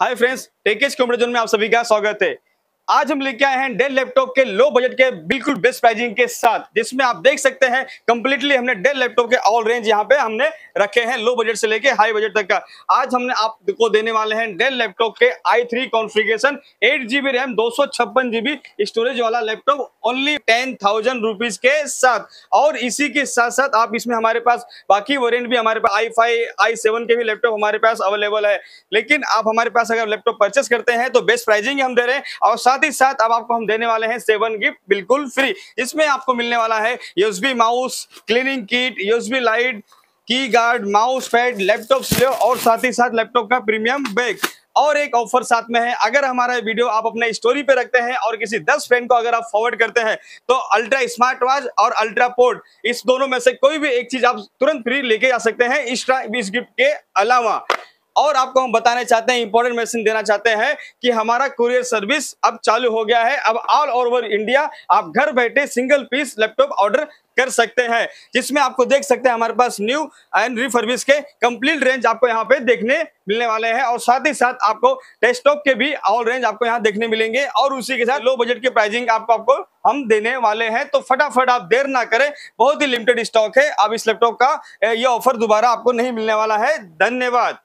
hi friends टेकेज competition में आप सभी का स्वागत है आज हम लेके आए हैं डेल लैपटॉप के लो बजट के बिल्कुल बेस्ट प्राइसिंग के साथ जिसमें आप देख सकते हैं कंप्लीटली हमने डेल लैपटॉप के ऑल रेंज यहाँ पे हमने रखे हैं लो बजट से लेके हाई बजट तक का आज हमने आपको देने वाले हैं डेल लैपटॉप के i three configuration eight GB RAM दो सौ छप्पन जीबी स्टोरेज वाला laptop only ten thousand rupees के साथ और इसी के साथ साथ आप इसमें हमारे पास बाकी वेरियंट भी हमारे पास आई फाइव आई सेवन के भी लैपटॉप हमारे पास अवेलेबल है लेकिन आप हमारे पास अगर लैपटॉप परचेस करते हैं तो बेस्ट प्राइजिंग हम दे रहे हैं और साथ साथ ही साथ अब आपको हम देने वाले हैं सेवन गिफ्ट बिल्कुल फ्री इसमें आपको मिलने वाला है USB mouse cleaning kit USB light key guard mouse pad laptop slow और साथ ही साथ लैपटॉप का प्रीमियम बैग और एक ऑफर साथ में है अगर हमारा वीडियो आप अपने स्टोरी पे रखते हैं और किसी 10 फ्रेंड को अगर आप फॉरवर्ड करते हैं तो अल्ट्रा स्मार्ट वॉच और अल्ट्रा पोर्ट इस दोनों में से कोई भी एक चीज आप तुरंत फ्री लेके जा सकते हैं इस गिफ्ट के अलावा और आपको हम बताना चाहते हैं इंपॉर्टेंट मैसेज देना चाहते हैं कि हमारा कुरियर सर्विस अब चालू हो गया है अब ऑल ओवर इंडिया आप घर बैठे सिंगल पीस लैपटॉप ऑर्डर कर सकते हैं जिसमें आपको देख सकते हैं हमारे पास न्यू एंड रिफर्विस के कंप्लीट रेंज आपको यहाँ पे देखने मिलने वाले हैं और साथ ही साथ आपको डेस्कटॉप के भी ऑल रेंज आपको यहाँ देखने मिलेंगे और उसी के साथ लो बजट के प्राइसिंग आपको आपको हम देने वाले हैं तो फटाफट आप देर ना करें बहुत ही लिमिटेड स्टॉक है अब इस लैपटॉप का ये ऑफर दोबारा आपको नहीं मिलने वाला है धन्यवाद